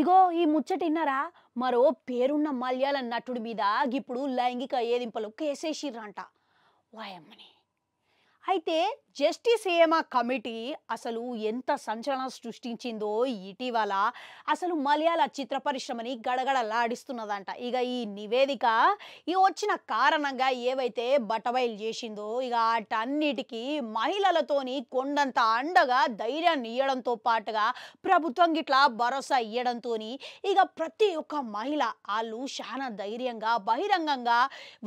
ఇగో ఈ ముచ్చటిన్నారా మరో పేరున్న మల్యాల నటుడి మీద ఇప్పుడు లైంగిక ఏదింపలు కేసేసిర్రంట వాయమ్మనే అయితే జస్టిస్ ఏమా కమిటీ అసలు ఎంత సంచలనం సృష్టించిందో ఇటీవల అసలు మలయాళ చిత్ర పరిశ్రమని గడగడలాడిస్తున్నదంట ఇక ఈ నివేదిక ఈ వచ్చిన కారణంగా ఏవైతే బటవైలు చేసిందో ఇక వాటన్నిటికీ మహిళలతోని కొండంత అండగా ధైర్యాన్ని ఇవ్వడంతో పాటుగా ప్రభుత్వం గిట్లా భరోసా ఇవ్వడంతో ఇక ప్రతి ఒక్క మహిళ వాళ్ళు చాలా ధైర్యంగా బహిరంగంగా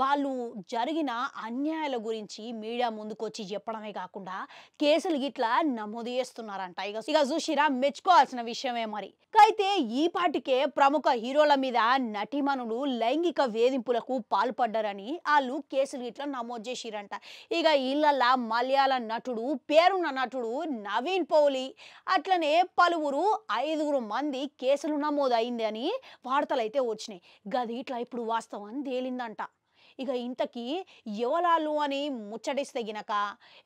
వాళ్ళు జరిగిన అన్యాయాల గురించి మీడియా ముందుకొచ్చి చెప్పడమే కాకుండా కేసులు గిట్లా నమోదు చేస్తున్నారంట ఇక ఇక చూసిరా మెచ్చుకోవాల్సిన విషయమే మరి అయితే ఈ పాటికే ప్రముఖ హీరోల మీద నటిమణులు లైంగిక వేధింపులకు పాల్పడ్డారని వాళ్ళు కేసులు గిట్లా నమోదు చేసిరంట ఇక ఇళ్ళల్లా మలయాళ నటుడు పేరున్న నటుడు నవీన్ పౌలి అట్లనే పలువురు ఐదుగురు మంది కేసులు నమోదు అని వార్తలు అయితే వచ్చినాయి గది ఇట్లా ఇప్పుడు వాస్తవం తేలిందంట ఇక ఇంతకీ యువలాలు అని ముచ్చటిస్తే గినక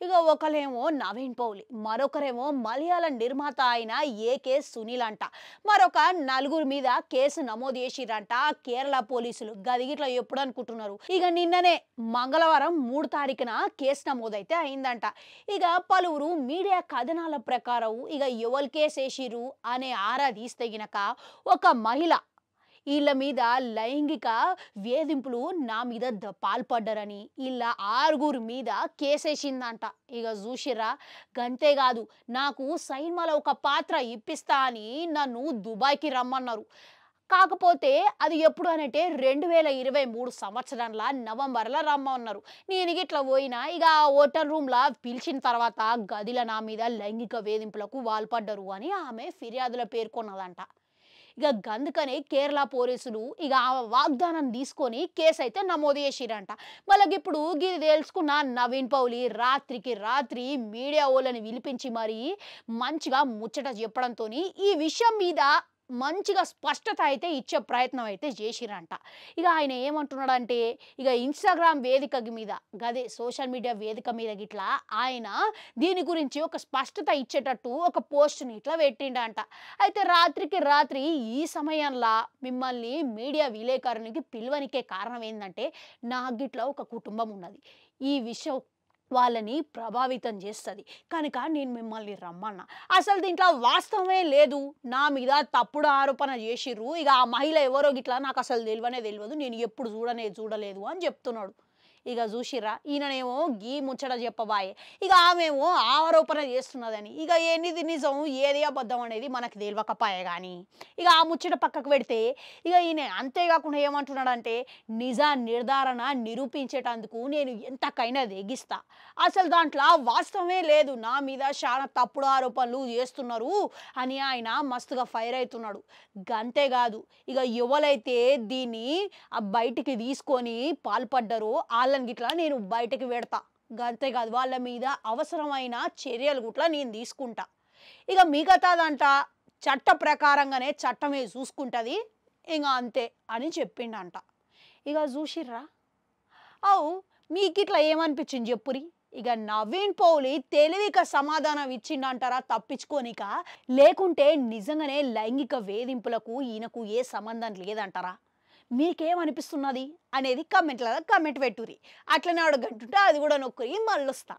ఇక ఒకరేమో నవీన్ పౌలి మరొకరేమో మలయాళ నిర్మాత అయిన ఏకే సునీల్ అంట మరొక నలుగురు మీద కేసు నమోదు చేసిరంట కేరళ పోలీసులు గదిగిట్లో ఎప్పుడు అనుకుంటున్నారు ఇక నిన్ననే మంగళవారం మూడు తారీఖున కేసు నమోదైతే అయిందంట ఇక పలువురు మీడియా కథనాల ప్రకారం ఇక ఎవరు కేసు వేసిరు అనే ఆరా తీస్తే గినక ఒక మహిళ వీళ్ళ మీద లైంగిక వేధింపులు నా మీద పాల్పడ్డారని వీళ్ళ ఆరుగురు మీద కేసేసిందంట ఇక చూసిరా గంతేకాదు నాకు సైన్మలో ఒక పాత్ర ఇప్పిస్తా అని నన్ను దుబాయ్కి రమ్మన్నారు కాకపోతే అది ఎప్పుడు అనంటే రెండు వేల ఇరవై మూడు సంవత్సరంలో నవంబర్లో రమ్మన్నారు నేను ఇట్లా పోయినా ఇక హోటల్ రూమ్లో పిలిచిన తర్వాత గదిల నా మీద లైంగిక వేధింపులకు వాల్పడ్డరు అని ఆమె ఫిర్యాదులో పేర్కొన్నదంట ఇక గందుకనే కేరళ పోలీసులు ఇక ఆ వాగ్దానం తీసుకొని కేసు అయితే నమోదు చేసిరంట వాళ్ళకి ఇప్పుడు ఇది తెలుసుకున్న నవీన్ పౌలి రాత్రికి రాత్రి మీడియా వాళ్ళని పిలిపించి మరి మంచిగా ముచ్చట చెప్పడంతో ఈ విషయం మీద మంచిగా స్పష్టత అయితే ఇచ్చే ప్రయత్నం అయితే చేసిరంట ఇక ఆయన ఏమంటున్నాడంటే ఇక ఇన్స్టాగ్రామ్ వేదిక మీద గదే సోషల్ మీడియా వేదిక మీద ఇట్లా ఆయన దీని గురించి ఒక స్పష్టత ఇచ్చేటట్టు ఒక పోస్ట్ని ఇట్లా పెట్టిండంట అయితే రాత్రికి రాత్రి ఈ సమయంలో మిమ్మల్ని మీడియా విలేకరునికి పిలువనికే కారణం ఏంటంటే నాకు గిట్ల ఒక కుటుంబం ఉన్నది ఈ విషయం వాళ్ళని ప్రభావితం చేస్తుంది కనుక నేను మిమ్మల్ని రమ్మన్నా అసలు దీంట్లో వాస్తవమే లేదు నా మీద తప్పుడు ఆరోపణ చేసిర్రు ఇక ఆ మహిళ ఎవరో గిట్లా నాకు అసలు తెలియనే తెలియదు నేను ఎప్పుడు చూడనే చూడలేదు అని చెప్తున్నాడు ఇక చూసిర్రా ఈయననేమో గీ ముచ్చట చెప్పబాయే ఇక ఆమెమో ఆరోపణ చేస్తున్నదని ఇక ఏది నిజం ఏది అబద్ధం అనేది మనకు తెలియకపాయే కానీ ఇక ఆ ముచ్చట పక్కకు పెడితే ఇక ఈయన అంతేకాకుండా ఏమంటున్నాడంటే నిజ నిర్ధారణ నిరూపించేటందుకు నేను ఎంతకైనా దిగిస్తా అసలు దాంట్లో వాస్తవమే లేదు నా మీద చాలా తప్పుడు ఆరోపణలు చేస్తున్నారు అని ఆయన మస్తుగా ఫైర్ అవుతున్నాడు అంతేకాదు ఇక యువలైతే దీన్ని బయటికి తీసుకొని పాల్పడ్డారో ఆ వాళ్ళని గిట్లా నేను బయటకు పెడతా అంతేకాదు వాళ్ళ మీద అవసరమైన చర్యలు గుట్లా నేను తీసుకుంటా ఇక మిగతాదంట చట్ట ప్రకారంగానే చట్టమే చూసుకుంటుంది ఇంకా అంతే అని చెప్పిండంట ఇక చూసిర్రా అవు మీకు ఇట్లా ఏమనిపించింది చెప్పురి ఇక నవీన్ పౌలి తెలివిక సమాధానం ఇచ్చిండంటారా తప్పించుకోనిక లేకుంటే నిజంగానే లైంగిక వేధింపులకు ఈయనకు ఏ సంబంధం లేదంటారా మీకేమనిపిస్తున్నది అనేది కమెంట్ల కమెంట్ పెట్టురి అట్లనే అడగంటుంటే అది కూడా నొక్కరి మళ్ళొస్తా